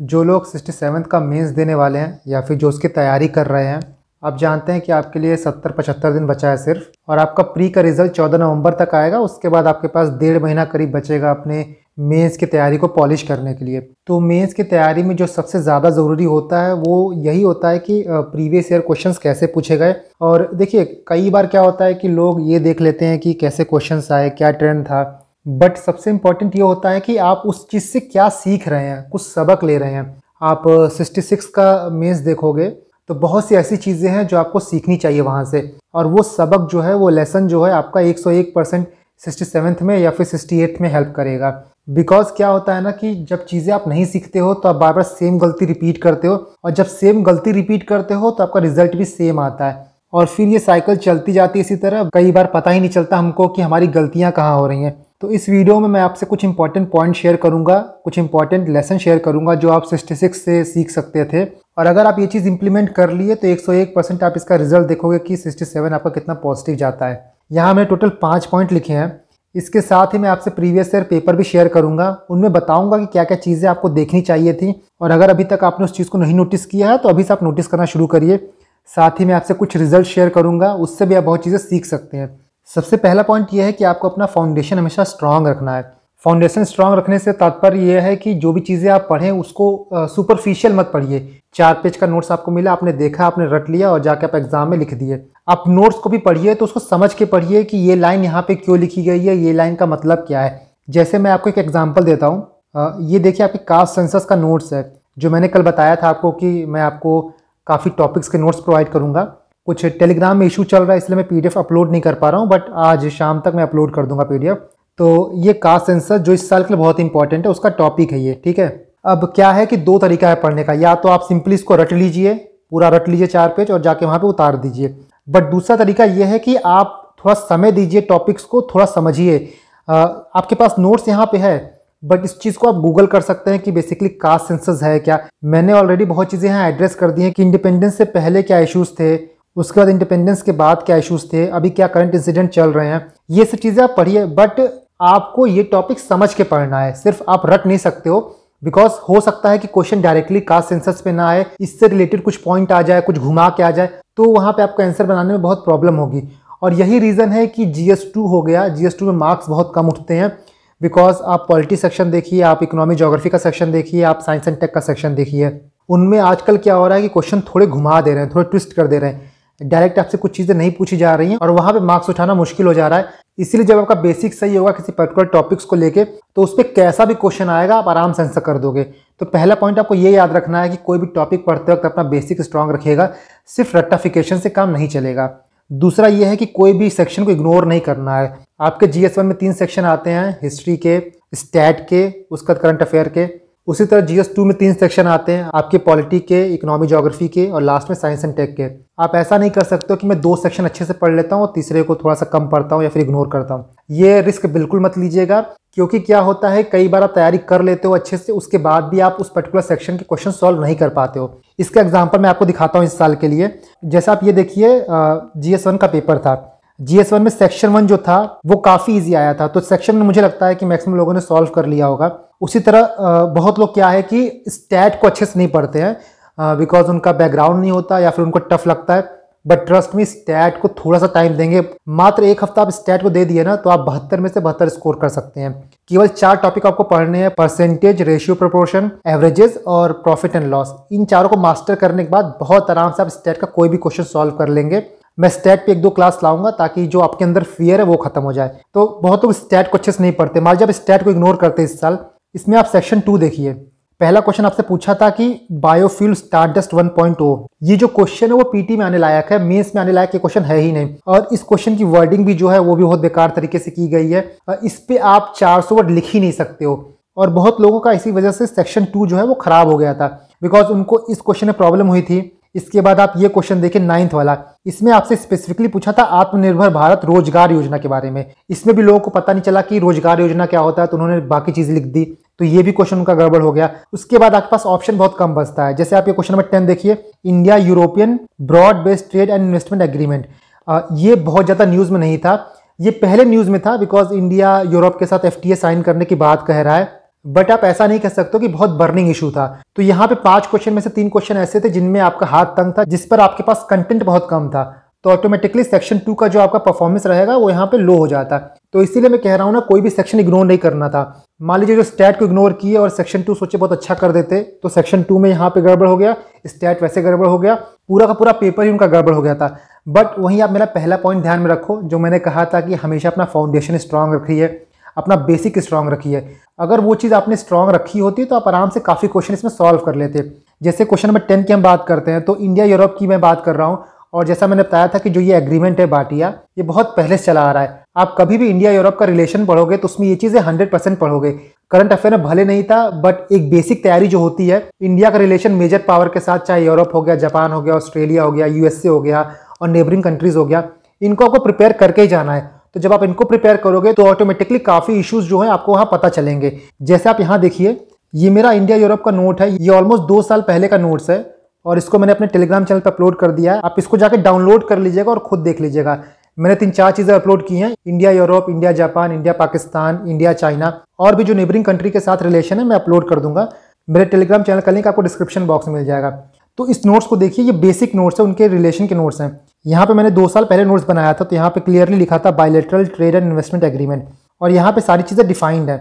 जो लोग sixty seventh का मेंस देने वाले हैं या फिर जो उसकी तैयारी कर रहे हैं आप जानते हैं कि आपके लिए सत्तर पचहत्तर दिन बचा है सिर्फ और आपका प्री का रिजल्ट चौदह नवंबर तक आएगा उसके बाद आपके पास डेढ़ महीना करीब बचेगा अपने मेंस की तैयारी को पॉलिश करने के लिए तो मेंस की तैयारी में जो सबसे ज़्यादा ज़रूरी होता है वो यही होता है कि प्रीवियस ईयर क्वेश्चंस कैसे पूछे गए और देखिए कई बार क्या होता है कि लोग ये देख लेते हैं कि कैसे क्वेश्चंस आए क्या ट्रेंड था बट सबसे इम्पॉर्टेंट ये होता है कि आप उस चीज़ से क्या सीख रहे हैं कुछ सबक ले रहे हैं आप सिक्सटी सिक्स का मेंस देखोगे तो बहुत सी ऐसी चीज़ें हैं जो आपको सीखनी चाहिए वहाँ से और वो सबक जो है वो लेसन जो है आपका एक सौ एक परसेंट सिक्सटी सेवन्थ में या फिर सिक्सटी एट्थ में हेल्प करेगा बिकॉज क्या होता है ना कि जब चीज़ें आप नहीं सीखते हो तो आप बार बार सेम गलती रिपीट करते हो और जब सेम गलती रिपीट करते हो तो आपका रिजल्ट भी सेम आता है और फिर ये साइकिल चलती जाती है इसी तरह कई बार पता ही नहीं चलता हमको कि हमारी गलतियाँ कहाँ हो रही हैं तो इस वीडियो में मैं आपसे कुछ इंपॉर्टेंट पॉइंट शेयर करूंगा कुछ इंपॉर्टेंट लेसन शेयर करूंगा जो आप स्टेटिस्टिक्स से सीख सकते थे और अगर आप ये चीज़ इंप्लीमेंट कर लिए तो 101 परसेंट आप इसका रिजल्ट देखोगे कि 67 आपका कितना पॉजिटिव जाता है यहाँ मैंने टोटल पाँच पॉइंट लिखे हैं इसके साथ ही मैं आपसे प्रीवियस ईयर पेपर भी शेयर करूंगा उनमें बताऊंगा कि क्या क्या चीज़ें आपको देखनी चाहिए थी और अगर अभी तक आपने उस चीज़ को नहीं नोटिस किया है तो अभी से आप नोटिस करना शुरू करिए साथ ही मैं आपसे कुछ रिजल्ट शेयर करूंगा उससे भी आप बहुत चीज़ें सीख सकते हैं सबसे पहला पॉइंट यह है कि आपको अपना फाउंडेशन हमेशा स्ट्रांग रखना है फाउंडेशन स्ट्रांग रखने से तात्पर्य यह है कि जो भी चीज़ें आप पढ़ें उसको सुपरफिशियल मत पढ़िए चार पेज का नोट्स आपको मिला आपने देखा आपने रट लिया और जाके आप एग्जाम में लिख दिए आप नोट्स को भी पढ़िए तो उसको समझ के पढ़िए कि ये लाइन यहाँ पे क्यों लिखी गई है ये लाइन का मतलब क्या है जैसे मैं आपको एक एग्जाम्पल देता हूँ ये देखिए आपके कास्ट सेंसस का नोट्स है जो मैंने कल बताया था आपको कि मैं आपको काफ़ी टॉपिक्स के नोट्स प्रोवाइड करूँगा कुछ टेलीग्राम में इशू चल रहा है इसलिए मैं पीडीएफ अपलोड नहीं कर पा रहा हूँ बट आज शाम तक मैं अपलोड कर दूंगा पीडीएफ तो ये कास्ट सेंसर जो इस साल के लिए बहुत इंपॉर्टेंट है उसका टॉपिक है ये ठीक है अब क्या है कि दो तरीका है पढ़ने का या तो आप सिंपली इसको रट लीजिए पूरा रट लीजिए चार पेज और जाके वहाँ पर उतार दीजिए बट दूसरा तरीका यह है कि आप थोड़ा समय दीजिए टॉपिक्स को थोड़ा समझिए आपके पास नोट्स यहाँ पे है बट इस चीज़ को आप गूगल कर सकते हैं कि बेसिकली कास्ट सेंसस है क्या मैंने ऑलरेडी बहुत चीज़ें यहाँ एड्रेस कर दी हैं कि इंडिपेंडेंस से पहले क्या इश्यूज़ थे उसके बाद इंडिपेंडेंस के बाद क्या इश्यूज थे अभी क्या करंट इंसिडेंट चल रहे हैं ये सब चीज़ें आप पढ़िए बट आपको ये टॉपिक समझ के पढ़ना है सिर्फ आप रट नहीं सकते हो बिकॉज हो सकता है कि क्वेश्चन डायरेक्टली कास्ट सेंसस पे ना आए इससे रिलेटेड कुछ पॉइंट आ जाए कुछ घुमा के आ जाए तो वहाँ पे आपको आंसर बनाने में बहुत प्रॉब्लम होगी और यही रीज़न है कि जी हो गया जी में मार्क्स बहुत कम उठते हैं बिकॉज आप पॉलिटी सेक्शन देखिए आप इकोनॉमी जोग्राफी का सेक्शन देखिए आप साइंस एंड टेक का सेक्शन देखिए उनमें आजकल क्या हो रहा है कि क्वेश्चन थोड़े घुमा दे रहे हैं थोड़े ट्विस्ट कर दे रहे हैं डायरेक्ट आपसे कुछ चीज़ें नहीं पूछी जा रही हैं और वहाँ पे मार्क्स उठाना मुश्किल हो जा रहा है इसीलिए जब आपका बेसिक सही होगा किसी पर्टिकुलर टॉपिक्स को लेके तो उस पर कैसा भी क्वेश्चन आएगा आप आराम से आंसर कर दोगे तो पहला पॉइंट आपको ये याद रखना है कि कोई भी टॉपिक पढ़ते वक्त अपना बेसिक स्ट्रांग रखेगा सिर्फ रट्टाफिकेशन से काम नहीं चलेगा दूसरा यह है कि कोई भी सेक्शन को इग्नोर नहीं करना है आपके जी में तीन सेक्शन आते हैं हिस्ट्री के स्टैट के उसके बाद करंट अफेयर के उसी तरह जी एस टू में तीन सेक्शन आते हैं आपके पॉलिटी के इकोनॉमी जोग्राफी के और लास्ट में साइंस एंड टेक के आप ऐसा नहीं कर सकते हो कि मैं दो सेक्शन अच्छे से पढ़ लेता हूँ और तीसरे को थोड़ा सा कम पढ़ता हूँ या फिर इग्नोर करता हूँ ये रिस्क बिल्कुल मत लीजिएगा क्योंकि क्या होता है कई बार आप तैयारी कर लेते हो अच्छे से उसके बाद भी आप उस पर्टिकुलर सेक्शन के क्वेश्चन सॉल्व नहीं कर पाते हो इसका एग्जाम्पल मैं आपको दिखाता हूँ इस साल के लिए जैसे आप ये देखिए जी एस वन का पेपर था जी एस वन में सेक्शन वन जो था वो काफ़ी इजी आया था तो सेक्शन में मुझे लगता है कि मैक्सिमम लोगों ने सॉल्व कर लिया होगा उसी तरह बहुत लोग क्या है कि स्टैट को अच्छे से नहीं पढ़ते हैं बिकॉज उनका बैकग्राउंड नहीं होता या फिर उनको टफ लगता है बट ट्रस्ट में स्टैट को थोड़ा सा टाइम देंगे मात्र एक हफ्ता आप स्टैट को दे दिए ना तो आप बहत्तर में से बहत्तर स्कोर कर सकते हैं केवल चार टॉपिक आपको पढ़ने हैं परसेंटेज रेशियो प्रपोर्शन एवरेजेस और प्रॉफिट एंड लॉस इन चारों को मास्टर करने के बाद बहुत आराम से आप स्टैट का कोई भी क्वेश्चन सॉल्व कर लेंगे मैं स्टैट पे एक दो क्लास लाऊंगा ताकि जो आपके अंदर फियर है वो खत्म हो जाए तो बहुत लोग स्टैट को अच्छे से नहीं पढ़ते मार जब स्टैट को इग्नोर करते इस साल इसमें आप सेक्शन टू देखिए पहला क्वेश्चन आपसे पूछा था कि बायोफ्यूल स्टारडस्ट 1.0 ये जो क्वेश्चन है वो पीटी में आने लायक है मेंस में आने लायक ये क्वेश्चन है ही नहीं और इस क्वेश्चन की वर्डिंग भी जो है वो भी बहुत बेकार तरीके से की गई है इस पे आप 400 वर्ड लिख ही नहीं सकते हो और बहुत लोगों का इसी वजह से सेक्शन टू जो है वो खराब हो गया था बिकॉज उनको इस क्वेश्चन में प्रॉब्लम हुई थी इसके बाद आप ये क्वेश्चन देखें नाइन्थ वाला इसमें आपसे स्पेसिफिकली पूछा था आत्मनिर्भर भारत रोजगार योजना के बारे में इसमें भी लोगों को पता नहीं चला कि रोजगार योजना क्या होता है तो उन्होंने बाकी चीज़ लिख दी तो ये भी क्वेश्चन उनका गड़बड़ हो गया उसके बाद आपके पास ऑप्शन बहुत कम बचता है जैसे आप ये क्वेश्चन नंबर टेन देखिए India European broad based trade and investment agreement ये बहुत ज़्यादा न्यूज़ में नहीं था ये पहले न्यूज़ में था बिकॉज इंडिया यूरोप के साथ एफ साइन करने की बात कह रहा है बट आप ऐसा नहीं कह सकते कि बहुत बर्निंग इशू था तो यहाँ पे पांच क्वेश्चन में से तीन क्वेश्चन ऐसे थे जिनमें आपका हाथ तंग था जिस पर आपके पास कंटेंट बहुत कम था तो ऑटोमेटिकली सेक्शन टू का जो आपका परफॉर्मेंस रहेगा वो यहाँ पे लो हो जाता है तो इसीलिए मैं कह रहा हूँ ना कोई भी सेक्शन इग्नोर नहीं करना था मान लीजिए जो स्टैट को इग्नोर किए और सेक्शन टू सोचे बहुत अच्छा कर देते तो सेक्शन टू में यहाँ पे गड़बड़ हो गया स्टैट वैसे गड़बड़ हो गया पूरा का पूरा पेपर ही उनका गड़बड़ हो गया था बट वहीं आप मेरा पहला पॉइंट ध्यान में रखो जो मैंने कहा था कि हमेशा अपना फाउंडेशन स्ट्रांग रखी है अपना बेसिक स्ट्रांग है अगर वो चीज़ आपने स्ट्रांग रखी होती तो आप आराम से काफ़ी क्वेश्चन इसमें सॉल्व कर लेते जैसे क्वेश्चन नंबर टेन की हम बात करते हैं तो इंडिया यूरोप की मैं बात कर रहा हूँ और जैसा मैंने बताया था कि जो ये एग्रीमेंट है बाटिया ये बहुत पहले से चला आ रहा है आप कभी भी इंडिया यूरोप का रिलेशन पढ़ोगे तो उसमें ये चीज़ें हंड्रेड परसेंट पढ़ोगे करंट अफेयर में भले नहीं था बट एक बेसिक तैयारी जो होती है इंडिया का रिलेशन मेजर पावर के साथ चाहे यूरोप हो गया जापान हो गया ऑस्ट्रेलिया हो गया यूएसए हो गया और नेबरिंग कंट्रीज़ हो गया इनको आपको प्रिपेयर करके ही जाना है तो जब आप इनको प्रिपेयर करोगे तो ऑटोमेटिकली काफ़ी इश्यूज जो है आपको वहाँ पता चलेंगे जैसे आप यहाँ देखिए ये मेरा इंडिया यूरोप का नोट है ये ऑलमोस्ट दो साल पहले का नोट्स है और इसको मैंने अपने टेलीग्राम चैनल पर अपलोड कर दिया है आप इसको जाकर डाउनलोड कर लीजिएगा और खुद देख लीजिएगा मैंने तीन चार चीज़ें अपलोड की हैं India Europe India Japan India Pakistan India China और भी जो नेबरिंग कंट्री के साथ रिलेशन है मैं अपलोड कर दूंगा मेरे टेलीग्राम चैनल का लिंक आपको डिस्क्रिप्शन बॉक्स में मिल जाएगा तो इस नोट्स को देखिए ये बेसिक नोट्स है उनके रिलेशन के नोट्स हैं यहाँ पे मैंने दो साल पहले नोट्स बनाया था तो यहाँ पे क्लियरली लिखा था bilateral trade and investment agreement और यहाँ पे सारी चीज़ें डिफाइंड है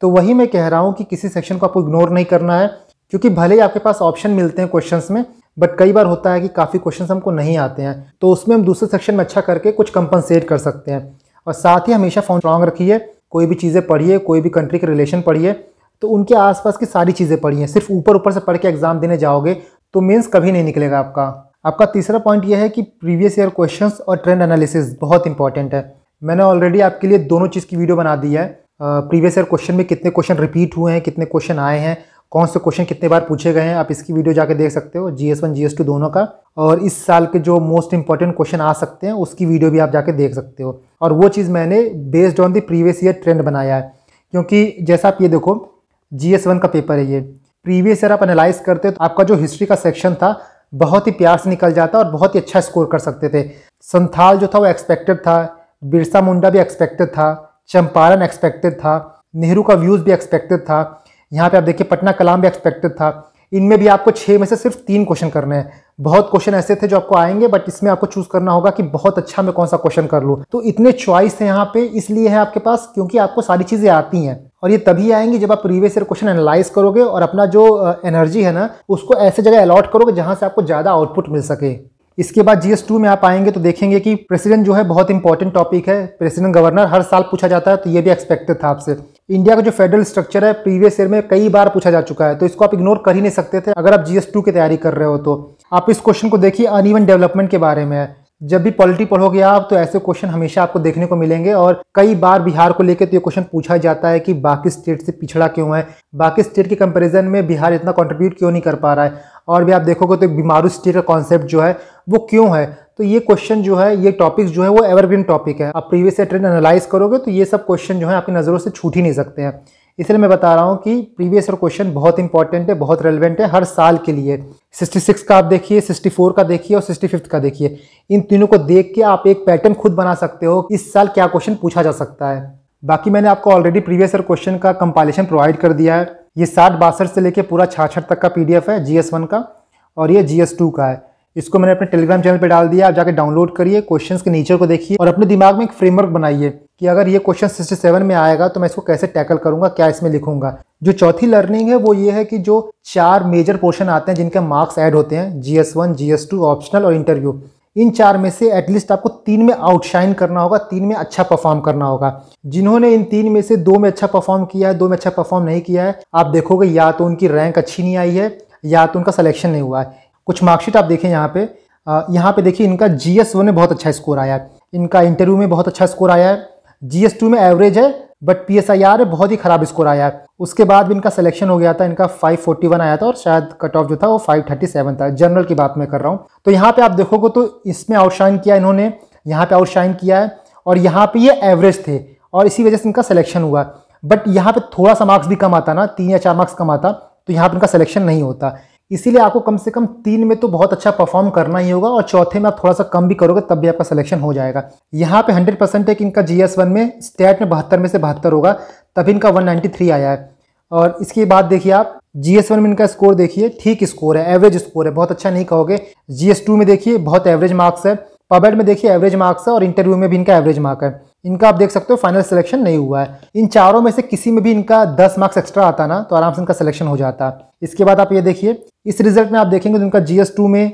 तो वही मैं कह रहा हूँ कि किसी सेक्शन को आपको इग्नोर नहीं करना है क्योंकि भले ही आपके पास ऑप्शन मिलते हैं क्वेश्चंस में बट कई बार होता है कि काफ़ी क्वेश्चन हमको नहीं आते हैं तो उसमें हम दूसरे सेक्शन में अच्छा करके कुछ कंपनसेट कर सकते हैं और साथ ही हमेशा फोन स्ट्रॉन्ग रखिए कोई भी चीज़ें पढ़िए कोई भी कंट्री के रिलेशन पढ़िए तो उनके आसपास की सारी चीज़ें पढ़िए सिर्फ ऊपर ऊपर से पढ़ के एग्ज़ाम देने जाओगे तो मीन्स कभी नहीं निकलेगा आपका आपका तीसरा पॉइंट यह है कि प्रीवियस ईयर क्वेश्चंस और ट्रेंड एनालिसिस बहुत इंपॉर्टेंट है मैंने ऑलरेडी आपके लिए दोनों चीज़ की वीडियो बना दी है प्रीवियस ईयर क्वेश्चन में कितने क्वेश्चन रिपीट हुए हैं कितने क्वेश्चन आए हैं कौन से क्वेश्चन कितने बार पूछे गए हैं आप इसकी वीडियो जाके देख सकते हो G S one G S two दोनों का और इस साल के जो मोस्ट इंपॉर्टेंट क्वेश्चन आ सकते हैं उसकी वीडियो भी आप जाके देख सकते हो और वो चीज़ मैंने based on the previous year trend बनाया है क्योंकि जैसा आप ये देखो जी एस वन का पेपर है ये प्रीवियस ईयर आप एनालाइज करते हो तो आपका जो हिस्ट्री का सेक्शन था बहुत ही प्यार से निकल जाता और बहुत ही अच्छा स्कोर कर सकते थे संथाल जो था वो एक्सपेक्टेड था बिरसा मुंडा भी एक्सपेक्टेड था चंपारण एक्सपेक्टेड था नेहरू का व्यूज़ भी एक्सपेक्टेड था यहाँ पे आप देखिए पटना कलाम भी एक्सपेक्टेड था इनमें भी आपको छः में से सिर्फ तीन क्वेश्चन करने हैं बहुत क्वेश्चन ऐसे थे जो आपको आएंगे बट इसमें आपको चूज करना होगा कि बहुत अच्छा मैं कौन सा क्वेश्चन कर लूँ तो इतने चॉइस हैं यहाँ पे इसलिए है आपके पास क्योंकि आपको सारी चीज़ें आती हैं और ये तभी आएंगी जब आप प्रीवियस ईयर क्वेश्चन एनालाइज करोगे और अपना जो एनर्जी है ना उसको ऐसे जगह अलॉट करोगे जहाँ से आपको ज़्यादा आउटपुट मिल सके इसके बाद जीएस टू में आप आएंगे तो देखेंगे कि प्रेसिडेंट जो है बहुत इंपॉर्टेंट टॉपिक है प्रेसिडेंट गवर्नर हर साल पूछा जाता है तो ये भी एक्सपेक्टेड था आपसे इंडिया का जो फेडरल स्ट्रक्चर है प्रीवियस ईयर में कई बार पूछा जा चुका है तो इसको आप इग्नोर कर ही नहीं सकते थे अगर आप जीएस टू की तैयारी कर रहे हो तो आप इस क्वेश्चन को देखिए अनइवन डेवलपमेंट के बारे में है जब भी पॉलिटी पढ़ोगे आप तो ऐसे क्वेश्चन हमेशा आपको देखने को मिलेंगे और कई बार बिहार को लेकर तो ये क्वेश्चन पूछा जाता है कि बाकी स्टेट से पिछड़ा क्यों है बाकी स्टेट के कंपैरिजन में बिहार इतना कंट्रीब्यूट क्यों नहीं कर पा रहा है और भी आप देखोगे तो बीमारू स्टेट का कॉन्सेप्ट जो है वो क्यों है तो ये क्वेश्चन जो है ये टॉपिक्स जो है वो एवरग्रीन टॉपिक है आप प्रीवियस ईयर ट्रेंड एनालाइज करोगे तो ये सब क्वेश्चन जो है आपकी नज़रों से छूट ही नहीं सकते हैं इसलिए मैं बता रहा हूँ कि प्रीवियस ईयर क्वेश्चन बहुत इंपॉर्टेंट है बहुत रेलिवेंट है हर साल के लिए 66 का आप देखिए 64 का देखिए और 65 का देखिए इन तीनों को देख के आप एक पैटर्न खुद बना सकते हो इस साल क्या क्वेश्चन पूछा जा सकता है बाकी मैंने आपको ऑलरेडी प्रीवियस ईयर क्वेश्चन का कंपाइलेशन प्रोवाइड कर दिया है ये साठ बासठ से लेकर पूरा छाछठ तक का एफ है एस वन का और ये एस टू का है इसको मैंने अपने टेलीग्राम चैनल पे डाल दिया आप जाकर डाउनलोड करिए क्वेश्चंस के नेचर को देखिए और अपने दिमाग में एक फ्रेमवर्क बनाइए कि अगर ये क्वेश्चन सिक्सटी सेवन में आएगा तो मैं इसको कैसे टैकल करूंगा क्या इसमें लिखूंगा जो चौथी लर्निंग है वो ये है कि जो चार मेजर पोर्शन आते हैं जिनके मार्क्स ऐड होते हैं G S one G S two optional और इंटरव्यू इन चार में से एटलीस्ट आपको तीन में आउटशाइन करना होगा तीन में अच्छा परफॉर्म करना होगा जिन्होंने इन तीन में से दो में अच्छा परफॉर्म किया है दो में अच्छा परफॉर्म नहीं किया है आप देखोगे या तो उनकी रैंक अच्छी नहीं आई है या तो उनका सिलेक्शन नहीं हुआ है कुछ मार्कशीट आप देखें यहाँ पे यहाँ पे देखिए इनका जी एस वन में बहुत अच्छा स्कोर आया है इनका इंटरव्यू में बहुत अच्छा स्कोर आया है जी एस टू में एवरेज है but P S I R बहुत ही खराब स्कोर आया है उसके बाद भी इनका सिलेक्शन हो गया था इनका 541 आया था और शायद कट ऑफ जो था वो 537 था जनरल की बात मैं कर रहा हूँ तो यहाँ पे आप देखोगे तो इसमें आउटशाइन किया इन्होंने यहाँ पे आउटशाइन किया है और यहाँ पे ये एवरेज थे और इसी वजह से इनका सिलेक्शन हुआ बट यहाँ पे थोड़ा सा मार्क्स भी कम आता ना तीन या चार मार्क्स कम आता तो यहाँ पर इनका सिलेक्शन नहीं होता इसीलिए आपको कम से कम तीन में तो बहुत अच्छा परफॉर्म करना ही होगा और चौथे में आप थोड़ा सा कम भी करोगे तब भी आपका सिलेक्शन हो जाएगा यहाँ पे 100 परसेंट है कि इनका जी एस वन में स्टेट में बहत्तर में से बहत्तर होगा तभी इनका 193 आया है और इसके बाद देखिए आप जी एस वन में इनका स्कोर देखिए ठीक स्कोर है एवरेज स्कोर है बहुत अच्छा नहीं कहोगे जी टू में देखिए बहुत एवरेज मार्क्स है पबेट में देखिए एवरेज मार्क्स है और इंटरव्यू में भी इनका एवरेज मार्क है इनका आप देख सकते हो फाइनल सिलेक्शन नहीं हुआ है इन चारों में से किसी में भी इनका 10 मार्क्स एक्स्ट्रा आता ना तो आराम से इनका सिलेक्शन हो जाता इसके बाद आप ये देखिए इस रिजल्ट में आप देखेंगे तो उनका जी में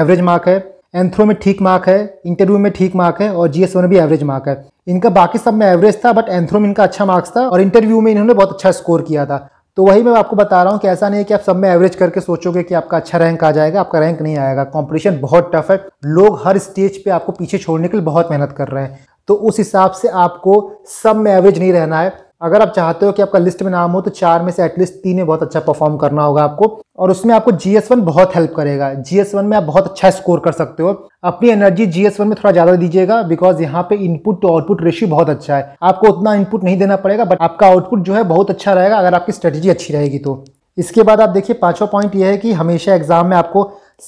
एवरेज मार्क है एंथ्रो में ठीक मार्क है इंटरव्यू में ठीक मार्क है और जी में भी एवरेज मार्क है इनका बाकी सब में एवरेज था बट एंथ्रो में इनका अच्छा मार्क्स था और इंटरव्यू में इन्होंने बहुत अच्छा स्कोर किया था तो वही मैं आपको बता रहा हूँ कि ऐसा नहीं है कि आप सब में एवरेज करके सोचोगे कि आपका अच्छा रैंक आ जाएगा आपका रैंक नहीं आएगा कॉम्पिटिशन बहुत टफ है लोग हर स्टेज पे आपको पीछे छोड़ने के लिए बहुत मेहनत कर रहे हैं तो उस हिसाब से आपको सब में एवरेज नहीं रहना है अगर आप चाहते हो कि आपका लिस्ट में नाम हो तो चार में से एटलीस्ट तीन में बहुत अच्छा परफॉर्म करना होगा आपको और उसमें आपको जी एस वन बहुत हेल्प करेगा जी एस वन में आप बहुत अच्छा स्कोर कर सकते हो अपनी एनर्जी जी एस वन में थोड़ा ज़्यादा दीजिएगा बिकॉज यहाँ पे इनपुट टू आउटपुट रेशियो बहुत अच्छा है आपको उतना इनपुट नहीं देना पड़ेगा बट आपका आउटपुट जो है बहुत अच्छा रहेगा अगर आपकी स्ट्रेटेजी अच्छी रहेगी तो इसके बाद आप देखिए पाँचवा पॉइंट यह है कि हमेशा एग्जाम में आपको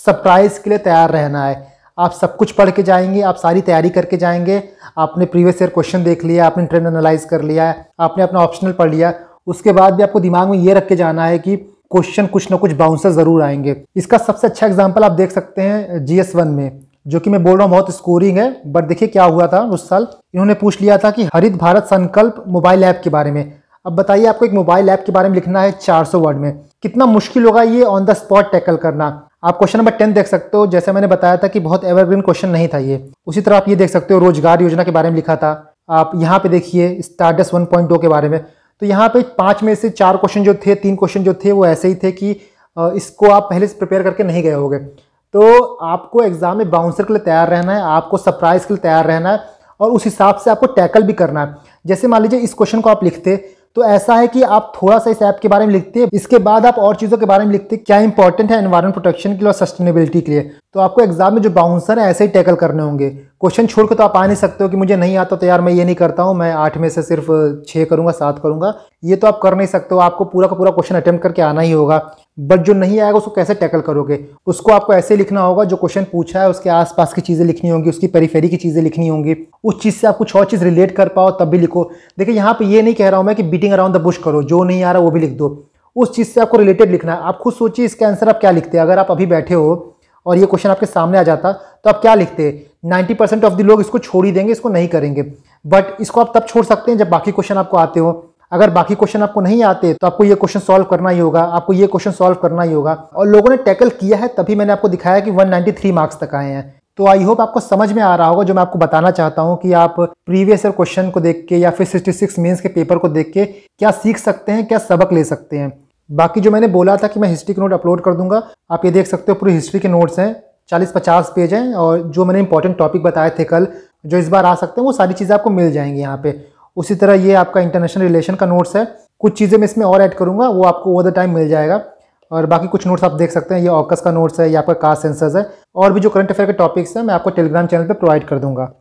सरप्राइज के लिए तैयार रहना है आप सब कुछ पढ़ के जाएंगे आप सारी तैयारी करके जाएंगे आपने प्रीवियस ईयर क्वेश्चन देख लिया आपने ट्रेंड एनालाइज कर लिया है आपने अपना ऑप्शनल पढ़ लिया उसके बाद भी आपको दिमाग में ये रख के जाना है कि क्वेश्चन कुछ ना कुछ बाउंसर ज़रूर आएंगे इसका सबसे अच्छा एग्जाम्पल आप देख सकते हैं जी एस वन में जो कि मैं बोल रहा हूँ बहुत स्कोरिंग है बट देखिए क्या हुआ था उस साल इन्होंने पूछ लिया था कि हरित भारत संकल्प मोबाइल ऐप के बारे में अब बताइए आपको एक मोबाइल ऐप के बारे में लिखना है 400 वर्ड में कितना मुश्किल होगा ये ऑन द स्पॉट टैकल करना आप क्वेश्चन नंबर टेन देख सकते हो जैसे मैंने बताया था कि बहुत एवरग्रीन क्वेश्चन नहीं था ये उसी तरह आप ये देख सकते हो रोजगार योजना के बारे में लिखा था आप यहाँ पे देखिए स्टार्डस 1.2 के बारे में तो यहाँ पे पाँच में से चार क्वेश्चन जो थे तीन क्वेश्चन जो थे वो ऐसे ही थे कि इसको आप पहले से प्रिपेयर करके नहीं गए होगे तो आपको एग्जाम में बाउंसर के लिए तैयार रहना है आपको सरप्राइज के लिए तैयार रहना है और उस हिसाब से आपको टैकल भी करना है जैसे मान लीजिए इस क्वेश्चन को आप लिखते तो ऐसा है कि आप थोड़ा सा इस ऐप के बारे में लिखते हैं इसके बाद आप और चीज़ों के बारे में लिखते हैं क्या इंपॉर्टेंट है एनवायरमेंट प्रोटेक्शन के लिए और सस्टेनेबिलिटी के लिए तो आपको एग्जाम में जो बाउंसर है ऐसे ही टैकल करने होंगे क्वेश्चन छोड़ के तो आप आ नहीं सकते हो कि मुझे नहीं आता तो यार मैं ये नहीं करता हूँ मैं आठ में से सिर्फ छः करूँगा सात करूँगा ये तो आप कर नहीं सकते हो आपको पूरा का पूरा क्वेश्चन अटैम्प्ट करके आना ही होगा बट जो नहीं आएगा उसको कैसे टैकल करोगे उसको आपको ऐसे लिखना होगा जो क्वेश्चन पूछा है उसके आसपास की चीज़ें लिखनी होंगी उसकी परिफेरी की चीज़ें लिखनी होंगी उस चीज़ से आप कुछ और चीज़ रिलेट कर पाओ तब भी लिखो देखिए यहाँ पर ये नहीं कह रहा हूँ मैं कि बीटिंग अराउंड द बुश करो जो नहीं आ रहा वो भी लिख दो उस चीज़ से आपको रिलेटेड लिखना है आप खुद सोचिए इसका आंसर आप क्या लिखते हैं अगर आप अभी बैठे हो और ये क्वेश्चन आपके सामने आ जाता तो आप क्या लिखते नाइन्टी परसेंट ऑफ द लोग इसको छोड़ ही देंगे इसको नहीं करेंगे बट इसको आप तब छोड़ सकते हैं जब बाकी क्वेश्चन आपको आते हो अगर बाकी क्वेश्चन आपको नहीं आते तो आपको ये क्वेश्चन सॉल्व करना ही होगा आपको ये क्वेश्चन सॉल्व करना ही होगा और लोगों ने टैकल किया है तभी मैंने आपको दिखाया कि 193 मार्क्स तक आए हैं तो आई होप आपको समझ में आ रहा होगा जो मैं आपको बताना चाहता हूँ कि आप प्रीवियस ईयर क्वेश्चन को देख के या फिर सिक्सटी सिक्स मीन्स के पेपर को देख के क्या सीख सकते हैं क्या सबक ले सकते हैं बाकी जो मैंने बोला था कि मैं हिस्ट्री के नोट अपलोड कर दूंगा आप ये देख सकते हो पूरी हिस्ट्री के नोट्स हैं चालीस पचास पेज हैं और जो मैंने इंपॉर्टेंट टॉपिक बताए थे कल जो इस बार आ सकते हैं वो सारी चीज़ें आपको मिल जाएंगी यहाँ पे उसी तरह ये आपका इंटरनेशनल रिलेशन का नोट्स है कुछ चीज़ें मैं इसमें और ऐड करूँगा वो आपको ओवर द टाइम मिल जाएगा और बाकी कुछ नोट्स आप देख सकते हैं ये ऑकस का नोट्स है या आपका कास्ट सेंसर्स है और भी जो करंट अफेयर के टॉपिक्स हैं मैं आपको टेलीग्राम चैनल पर प्रोवाइड कर दूँगा